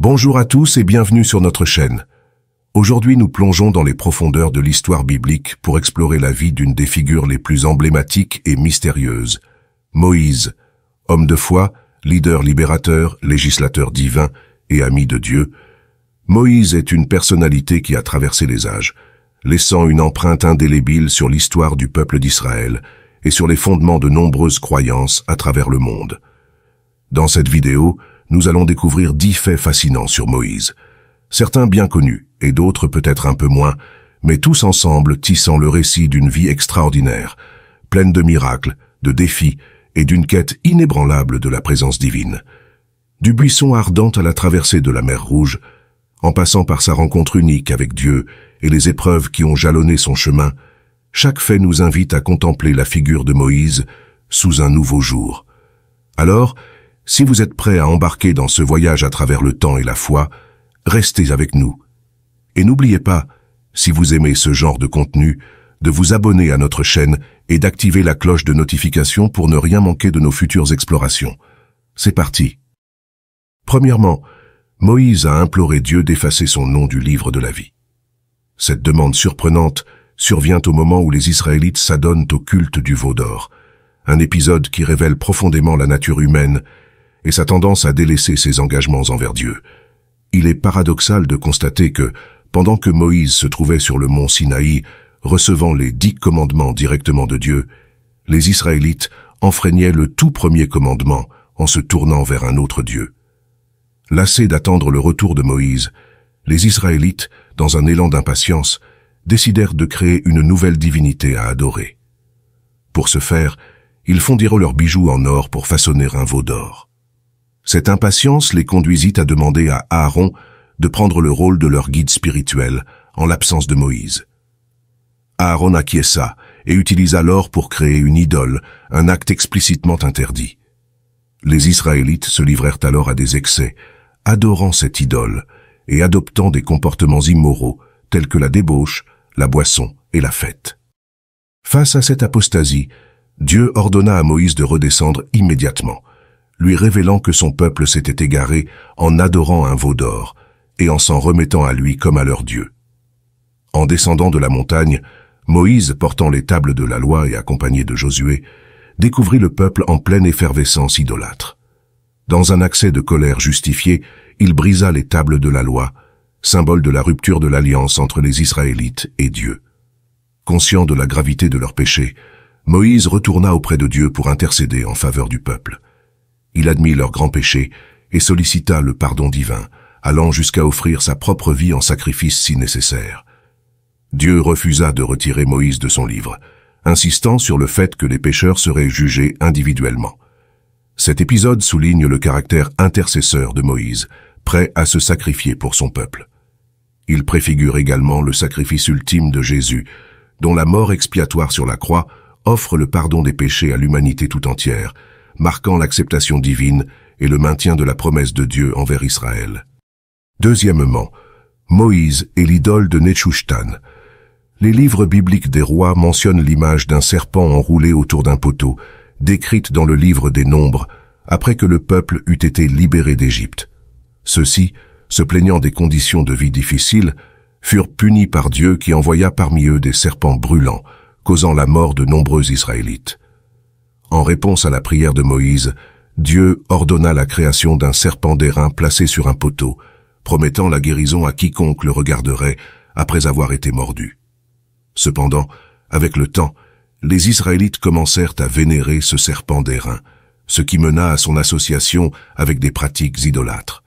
Bonjour à tous et bienvenue sur notre chaîne. Aujourd'hui nous plongeons dans les profondeurs de l'histoire biblique pour explorer la vie d'une des figures les plus emblématiques et mystérieuses, Moïse, homme de foi, leader libérateur, législateur divin et ami de Dieu. Moïse est une personnalité qui a traversé les âges, laissant une empreinte indélébile sur l'histoire du peuple d'Israël et sur les fondements de nombreuses croyances à travers le monde. Dans cette vidéo, nous allons découvrir dix faits fascinants sur Moïse, certains bien connus et d'autres peut-être un peu moins, mais tous ensemble tissant le récit d'une vie extraordinaire, pleine de miracles, de défis et d'une quête inébranlable de la présence divine. Du buisson ardent à la traversée de la mer Rouge, en passant par sa rencontre unique avec Dieu et les épreuves qui ont jalonné son chemin, chaque fait nous invite à contempler la figure de Moïse sous un nouveau jour. Alors, si vous êtes prêt à embarquer dans ce voyage à travers le temps et la foi, restez avec nous. Et n'oubliez pas, si vous aimez ce genre de contenu, de vous abonner à notre chaîne et d'activer la cloche de notification pour ne rien manquer de nos futures explorations. C'est parti. Premièrement, Moïse a imploré Dieu d'effacer son nom du livre de la vie. Cette demande surprenante survient au moment où les Israélites s'adonnent au culte du veau d'or, un épisode qui révèle profondément la nature humaine et sa tendance à délaisser ses engagements envers Dieu. Il est paradoxal de constater que, pendant que Moïse se trouvait sur le mont Sinaï, recevant les dix commandements directement de Dieu, les Israélites enfreignaient le tout premier commandement en se tournant vers un autre Dieu. Lassés d'attendre le retour de Moïse, les Israélites, dans un élan d'impatience, décidèrent de créer une nouvelle divinité à adorer. Pour ce faire, ils fondirent leurs bijoux en or pour façonner un veau d'or. Cette impatience les conduisit à demander à Aaron de prendre le rôle de leur guide spirituel, en l'absence de Moïse. Aaron acquiesça et utilisa l'or pour créer une idole, un acte explicitement interdit. Les Israélites se livrèrent alors à des excès, adorant cette idole et adoptant des comportements immoraux tels que la débauche, la boisson et la fête. Face à cette apostasie, Dieu ordonna à Moïse de redescendre immédiatement lui révélant que son peuple s'était égaré en adorant un veau d'or et en s'en remettant à lui comme à leur Dieu. En descendant de la montagne, Moïse, portant les tables de la loi et accompagné de Josué, découvrit le peuple en pleine effervescence idolâtre. Dans un accès de colère justifié, il brisa les tables de la loi, symbole de la rupture de l'alliance entre les Israélites et Dieu. Conscient de la gravité de leur péché, Moïse retourna auprès de Dieu pour intercéder en faveur du peuple il admit leur grand péché et sollicita le pardon divin, allant jusqu'à offrir sa propre vie en sacrifice si nécessaire. Dieu refusa de retirer Moïse de son livre, insistant sur le fait que les pécheurs seraient jugés individuellement. Cet épisode souligne le caractère intercesseur de Moïse, prêt à se sacrifier pour son peuple. Il préfigure également le sacrifice ultime de Jésus, dont la mort expiatoire sur la croix offre le pardon des péchés à l'humanité tout entière, marquant l'acceptation divine et le maintien de la promesse de Dieu envers Israël. Deuxièmement, Moïse et l'idole de Nechushtan. Les livres bibliques des rois mentionnent l'image d'un serpent enroulé autour d'un poteau, décrite dans le livre des Nombres, après que le peuple eut été libéré d'Égypte. Ceux-ci, se plaignant des conditions de vie difficiles, furent punis par Dieu qui envoya parmi eux des serpents brûlants, causant la mort de nombreux Israélites. En réponse à la prière de Moïse, Dieu ordonna la création d'un serpent d'airain placé sur un poteau, promettant la guérison à quiconque le regarderait après avoir été mordu. Cependant, avec le temps, les Israélites commencèrent à vénérer ce serpent d'airain, ce qui mena à son association avec des pratiques idolâtres.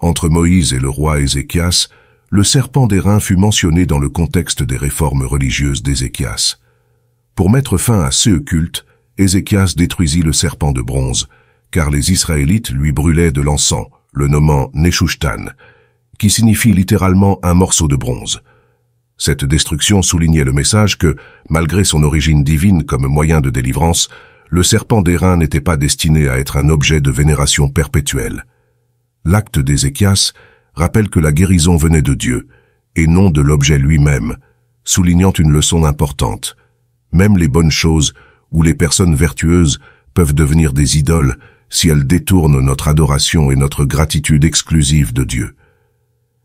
Entre Moïse et le roi Ézéchias, le serpent d'airain fut mentionné dans le contexte des réformes religieuses d'Ézéchias. Pour mettre fin à ce culte, Ézéchias détruisit le serpent de bronze, car les Israélites lui brûlaient de l'encens, le nommant Neshushtan, qui signifie littéralement un morceau de bronze. Cette destruction soulignait le message que, malgré son origine divine comme moyen de délivrance, le serpent d'airain n'était pas destiné à être un objet de vénération perpétuelle. L'acte d'Ézéchias rappelle que la guérison venait de Dieu, et non de l'objet lui-même, soulignant une leçon importante. Même les bonnes choses où les personnes vertueuses peuvent devenir des idoles si elles détournent notre adoration et notre gratitude exclusive de Dieu.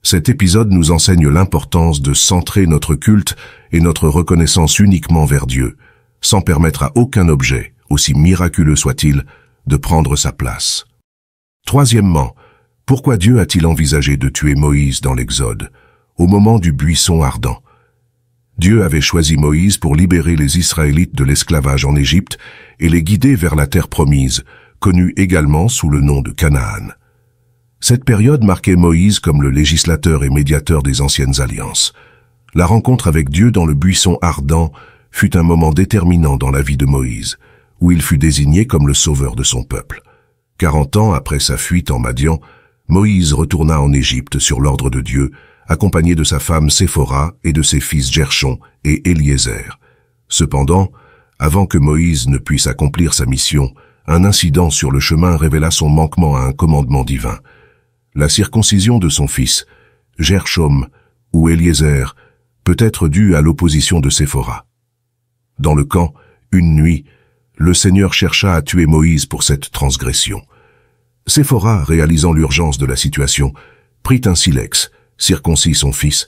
Cet épisode nous enseigne l'importance de centrer notre culte et notre reconnaissance uniquement vers Dieu, sans permettre à aucun objet, aussi miraculeux soit-il, de prendre sa place. Troisièmement, pourquoi Dieu a-t-il envisagé de tuer Moïse dans l'Exode, au moment du buisson ardent Dieu avait choisi Moïse pour libérer les Israélites de l'esclavage en Égypte et les guider vers la terre promise, connue également sous le nom de Canaan. Cette période marquait Moïse comme le législateur et médiateur des anciennes alliances. La rencontre avec Dieu dans le buisson ardent fut un moment déterminant dans la vie de Moïse, où il fut désigné comme le sauveur de son peuple. Quarante ans après sa fuite en Madian, Moïse retourna en Égypte sur l'ordre de Dieu, accompagné de sa femme Séphora et de ses fils Gershon et Eliezer. Cependant, avant que Moïse ne puisse accomplir sa mission, un incident sur le chemin révéla son manquement à un commandement divin. La circoncision de son fils, Gershom ou Eliezer, peut être due à l'opposition de Séphora. Dans le camp, une nuit, le Seigneur chercha à tuer Moïse pour cette transgression. Séphora, réalisant l'urgence de la situation, prit un silex circoncit son fils,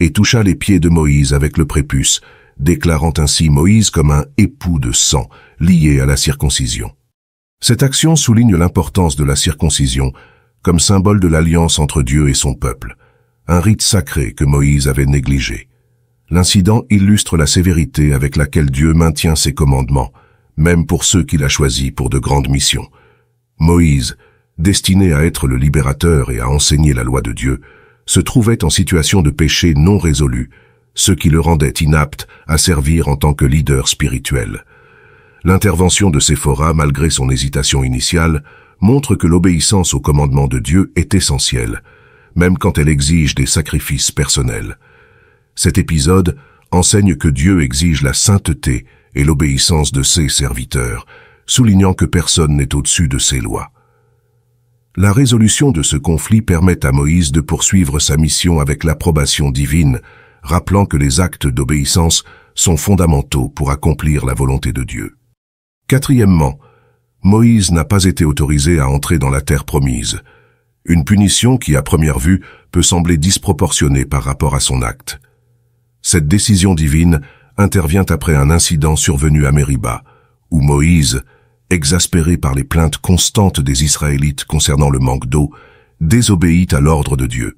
et toucha les pieds de Moïse avec le prépuce, déclarant ainsi Moïse comme un époux de sang, lié à la circoncision. Cette action souligne l'importance de la circoncision comme symbole de l'alliance entre Dieu et son peuple, un rite sacré que Moïse avait négligé. L'incident illustre la sévérité avec laquelle Dieu maintient ses commandements, même pour ceux qu'il a choisis pour de grandes missions. Moïse, destiné à être le libérateur et à enseigner la loi de Dieu, se trouvait en situation de péché non résolu, ce qui le rendait inapte à servir en tant que leader spirituel. L'intervention de Séphora, malgré son hésitation initiale, montre que l'obéissance au commandement de Dieu est essentielle, même quand elle exige des sacrifices personnels. Cet épisode enseigne que Dieu exige la sainteté et l'obéissance de ses serviteurs, soulignant que personne n'est au-dessus de ses lois la résolution de ce conflit permet à Moïse de poursuivre sa mission avec l'approbation divine, rappelant que les actes d'obéissance sont fondamentaux pour accomplir la volonté de Dieu. Quatrièmement, Moïse n'a pas été autorisé à entrer dans la terre promise, une punition qui, à première vue, peut sembler disproportionnée par rapport à son acte. Cette décision divine intervient après un incident survenu à Mériba, où Moïse, exaspéré par les plaintes constantes des Israélites concernant le manque d'eau, désobéit à l'ordre de Dieu.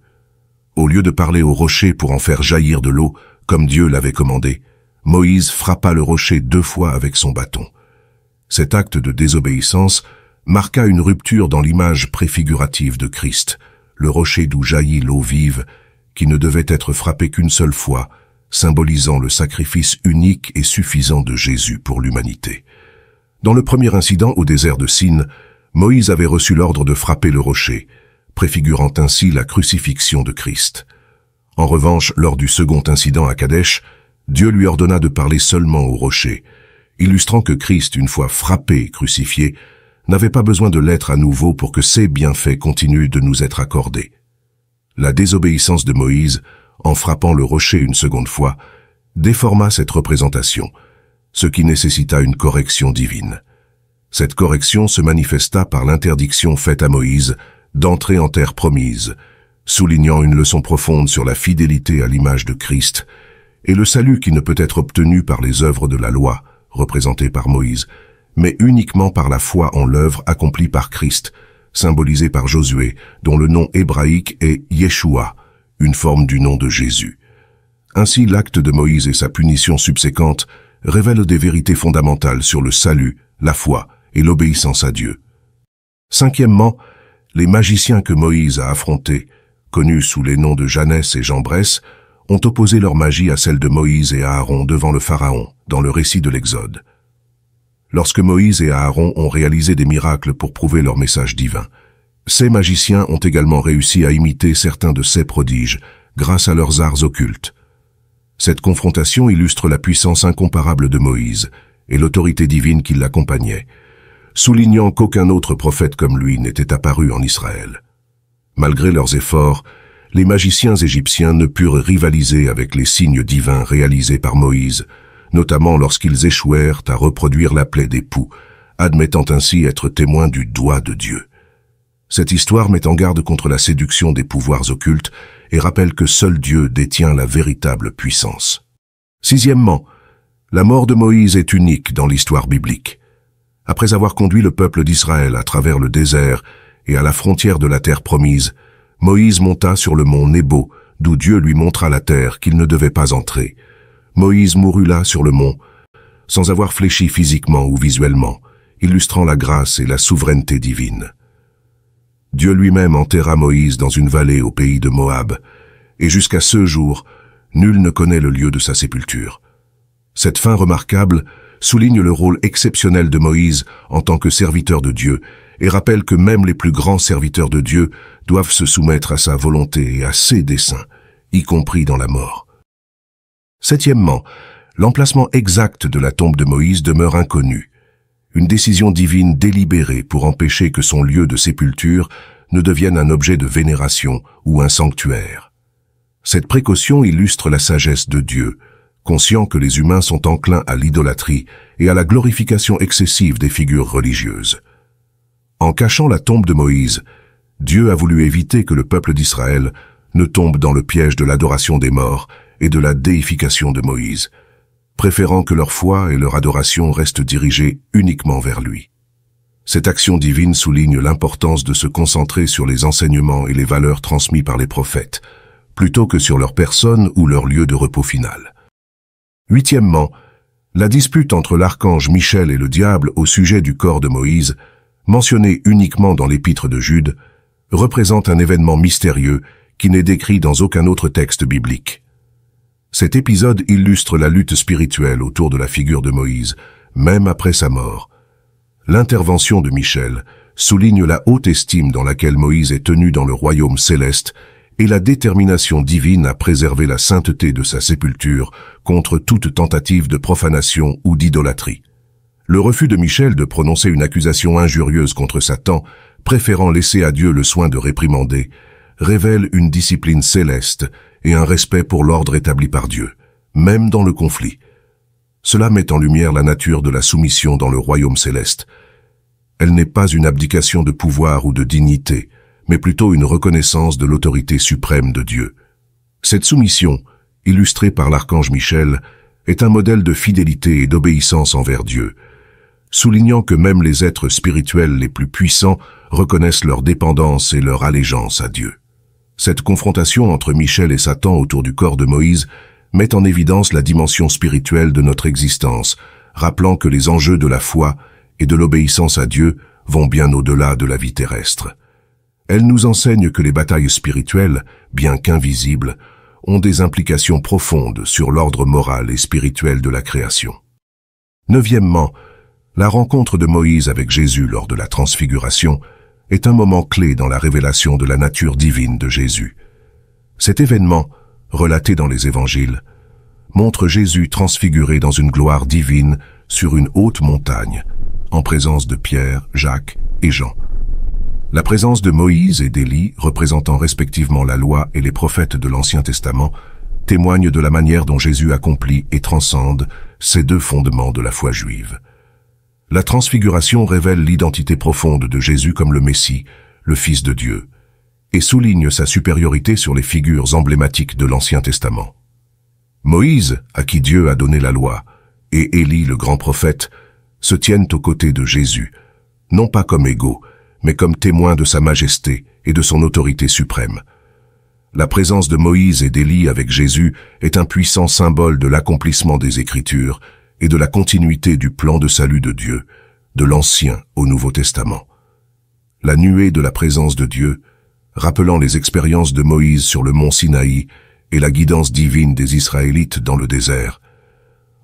Au lieu de parler au rocher pour en faire jaillir de l'eau, comme Dieu l'avait commandé, Moïse frappa le rocher deux fois avec son bâton. Cet acte de désobéissance marqua une rupture dans l'image préfigurative de Christ, le rocher d'où jaillit l'eau vive, qui ne devait être frappé qu'une seule fois, symbolisant le sacrifice unique et suffisant de Jésus pour l'humanité. Dans le premier incident au désert de Sine, Moïse avait reçu l'ordre de frapper le rocher, préfigurant ainsi la crucifixion de Christ. En revanche, lors du second incident à Kadesh, Dieu lui ordonna de parler seulement au rocher, illustrant que Christ, une fois frappé et crucifié, n'avait pas besoin de l'être à nouveau pour que ses bienfaits continuent de nous être accordés. La désobéissance de Moïse, en frappant le rocher une seconde fois, déforma cette représentation, ce qui nécessita une correction divine. Cette correction se manifesta par l'interdiction faite à Moïse d'entrer en terre promise, soulignant une leçon profonde sur la fidélité à l'image de Christ et le salut qui ne peut être obtenu par les œuvres de la loi, représentées par Moïse, mais uniquement par la foi en l'œuvre accomplie par Christ, symbolisée par Josué, dont le nom hébraïque est Yeshua, une forme du nom de Jésus. Ainsi l'acte de Moïse et sa punition subséquente révèle des vérités fondamentales sur le salut, la foi et l'obéissance à Dieu. Cinquièmement, les magiciens que Moïse a affrontés, connus sous les noms de Janès et Jambresse, ont opposé leur magie à celle de Moïse et Aaron devant le Pharaon, dans le récit de l'Exode. Lorsque Moïse et Aaron ont réalisé des miracles pour prouver leur message divin, ces magiciens ont également réussi à imiter certains de ces prodiges grâce à leurs arts occultes. Cette confrontation illustre la puissance incomparable de Moïse et l'autorité divine qui l'accompagnait, soulignant qu'aucun autre prophète comme lui n'était apparu en Israël. Malgré leurs efforts, les magiciens égyptiens ne purent rivaliser avec les signes divins réalisés par Moïse, notamment lorsqu'ils échouèrent à reproduire la plaie des poux, admettant ainsi être témoins du doigt de Dieu. Cette histoire met en garde contre la séduction des pouvoirs occultes et rappelle que seul Dieu détient la véritable puissance. Sixièmement, la mort de Moïse est unique dans l'histoire biblique. Après avoir conduit le peuple d'Israël à travers le désert et à la frontière de la terre promise, Moïse monta sur le mont Nebo, d'où Dieu lui montra la terre qu'il ne devait pas entrer. Moïse mourut là sur le mont, sans avoir fléchi physiquement ou visuellement, illustrant la grâce et la souveraineté divine. Dieu lui-même enterra Moïse dans une vallée au pays de Moab, et jusqu'à ce jour, nul ne connaît le lieu de sa sépulture. Cette fin remarquable souligne le rôle exceptionnel de Moïse en tant que serviteur de Dieu et rappelle que même les plus grands serviteurs de Dieu doivent se soumettre à sa volonté et à ses desseins, y compris dans la mort. Septièmement, l'emplacement exact de la tombe de Moïse demeure inconnu une décision divine délibérée pour empêcher que son lieu de sépulture ne devienne un objet de vénération ou un sanctuaire. Cette précaution illustre la sagesse de Dieu, conscient que les humains sont enclins à l'idolâtrie et à la glorification excessive des figures religieuses. En cachant la tombe de Moïse, Dieu a voulu éviter que le peuple d'Israël ne tombe dans le piège de l'adoration des morts et de la déification de Moïse, préférant que leur foi et leur adoration restent dirigées uniquement vers lui. Cette action divine souligne l'importance de se concentrer sur les enseignements et les valeurs transmis par les prophètes, plutôt que sur leur personne ou leur lieu de repos final. Huitièmement, la dispute entre l'archange Michel et le diable au sujet du corps de Moïse, mentionnée uniquement dans l'épître de Jude, représente un événement mystérieux qui n'est décrit dans aucun autre texte biblique. Cet épisode illustre la lutte spirituelle autour de la figure de Moïse, même après sa mort. L'intervention de Michel souligne la haute estime dans laquelle Moïse est tenu dans le royaume céleste et la détermination divine à préserver la sainteté de sa sépulture contre toute tentative de profanation ou d'idolâtrie. Le refus de Michel de prononcer une accusation injurieuse contre Satan, préférant laisser à Dieu le soin de réprimander, révèle une discipline céleste et un respect pour l'ordre établi par Dieu, même dans le conflit. Cela met en lumière la nature de la soumission dans le royaume céleste. Elle n'est pas une abdication de pouvoir ou de dignité, mais plutôt une reconnaissance de l'autorité suprême de Dieu. Cette soumission, illustrée par l'archange Michel, est un modèle de fidélité et d'obéissance envers Dieu, soulignant que même les êtres spirituels les plus puissants reconnaissent leur dépendance et leur allégeance à Dieu. Cette confrontation entre Michel et Satan autour du corps de Moïse met en évidence la dimension spirituelle de notre existence, rappelant que les enjeux de la foi et de l'obéissance à Dieu vont bien au-delà de la vie terrestre. Elle nous enseigne que les batailles spirituelles, bien qu'invisibles, ont des implications profondes sur l'ordre moral et spirituel de la création. Neuvièmement, la rencontre de Moïse avec Jésus lors de la transfiguration est un moment clé dans la révélation de la nature divine de Jésus. Cet événement, relaté dans les évangiles, montre Jésus transfiguré dans une gloire divine sur une haute montagne, en présence de Pierre, Jacques et Jean. La présence de Moïse et d'Élie, représentant respectivement la loi et les prophètes de l'Ancien Testament, témoigne de la manière dont Jésus accomplit et transcende ces deux fondements de la foi juive. La transfiguration révèle l'identité profonde de Jésus comme le Messie, le Fils de Dieu, et souligne sa supériorité sur les figures emblématiques de l'Ancien Testament. Moïse, à qui Dieu a donné la loi, et Élie, le grand prophète, se tiennent aux côtés de Jésus, non pas comme égaux, mais comme témoins de sa majesté et de son autorité suprême. La présence de Moïse et d'Élie avec Jésus est un puissant symbole de l'accomplissement des Écritures et de la continuité du plan de salut de Dieu, de l'Ancien au Nouveau Testament. La nuée de la présence de Dieu, rappelant les expériences de Moïse sur le mont Sinaï et la guidance divine des Israélites dans le désert,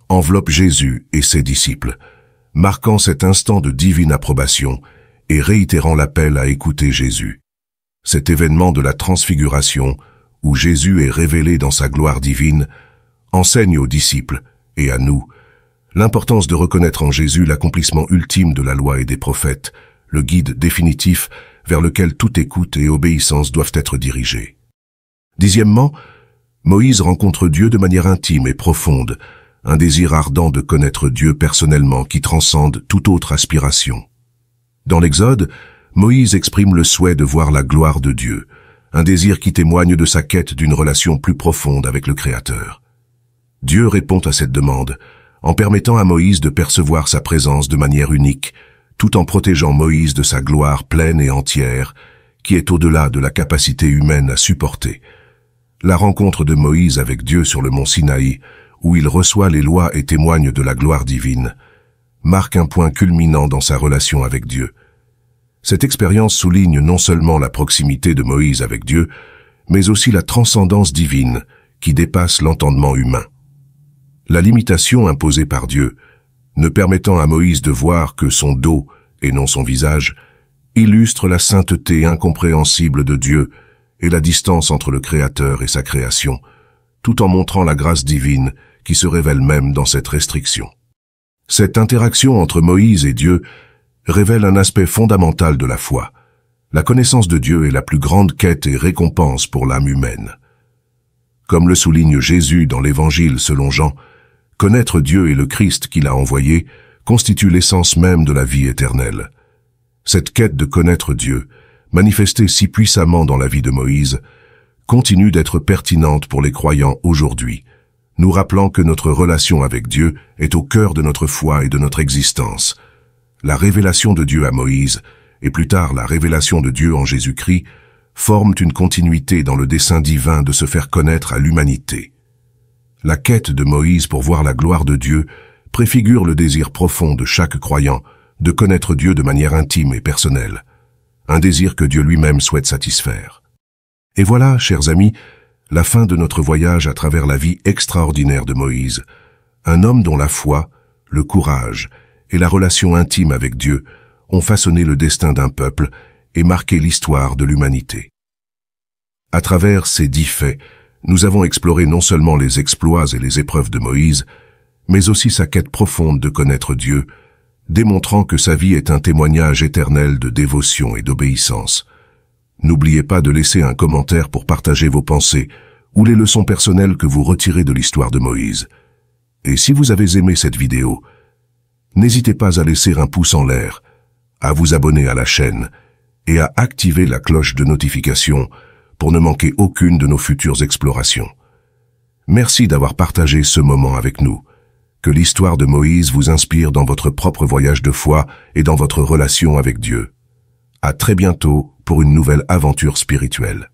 enveloppe Jésus et ses disciples, marquant cet instant de divine approbation et réitérant l'appel à écouter Jésus. Cet événement de la transfiguration, où Jésus est révélé dans sa gloire divine, enseigne aux disciples et à nous l'importance de reconnaître en Jésus l'accomplissement ultime de la loi et des prophètes, le guide définitif vers lequel toute écoute et obéissance doivent être dirigées. Dixièmement, Moïse rencontre Dieu de manière intime et profonde, un désir ardent de connaître Dieu personnellement qui transcende toute autre aspiration. Dans l'Exode, Moïse exprime le souhait de voir la gloire de Dieu, un désir qui témoigne de sa quête d'une relation plus profonde avec le Créateur. Dieu répond à cette demande en permettant à Moïse de percevoir sa présence de manière unique, tout en protégeant Moïse de sa gloire pleine et entière, qui est au-delà de la capacité humaine à supporter. La rencontre de Moïse avec Dieu sur le mont Sinaï, où il reçoit les lois et témoigne de la gloire divine, marque un point culminant dans sa relation avec Dieu. Cette expérience souligne non seulement la proximité de Moïse avec Dieu, mais aussi la transcendance divine qui dépasse l'entendement humain la limitation imposée par Dieu, ne permettant à Moïse de voir que son dos et non son visage, illustre la sainteté incompréhensible de Dieu et la distance entre le Créateur et sa création, tout en montrant la grâce divine qui se révèle même dans cette restriction. Cette interaction entre Moïse et Dieu révèle un aspect fondamental de la foi. La connaissance de Dieu est la plus grande quête et récompense pour l'âme humaine. Comme le souligne Jésus dans l'Évangile selon Jean, Connaître Dieu et le Christ qu'il a envoyé constitue l'essence même de la vie éternelle. Cette quête de connaître Dieu, manifestée si puissamment dans la vie de Moïse, continue d'être pertinente pour les croyants aujourd'hui, nous rappelant que notre relation avec Dieu est au cœur de notre foi et de notre existence. La révélation de Dieu à Moïse, et plus tard la révélation de Dieu en Jésus-Christ, forment une continuité dans le dessein divin de se faire connaître à l'humanité. La quête de Moïse pour voir la gloire de Dieu préfigure le désir profond de chaque croyant de connaître Dieu de manière intime et personnelle, un désir que Dieu lui-même souhaite satisfaire. Et voilà, chers amis, la fin de notre voyage à travers la vie extraordinaire de Moïse, un homme dont la foi, le courage et la relation intime avec Dieu ont façonné le destin d'un peuple et marqué l'histoire de l'humanité. À travers ces dix faits, nous avons exploré non seulement les exploits et les épreuves de Moïse, mais aussi sa quête profonde de connaître Dieu, démontrant que sa vie est un témoignage éternel de dévotion et d'obéissance. N'oubliez pas de laisser un commentaire pour partager vos pensées ou les leçons personnelles que vous retirez de l'histoire de Moïse. Et si vous avez aimé cette vidéo, n'hésitez pas à laisser un pouce en l'air, à vous abonner à la chaîne et à activer la cloche de notification pour ne manquer aucune de nos futures explorations. Merci d'avoir partagé ce moment avec nous. Que l'histoire de Moïse vous inspire dans votre propre voyage de foi et dans votre relation avec Dieu. À très bientôt pour une nouvelle aventure spirituelle.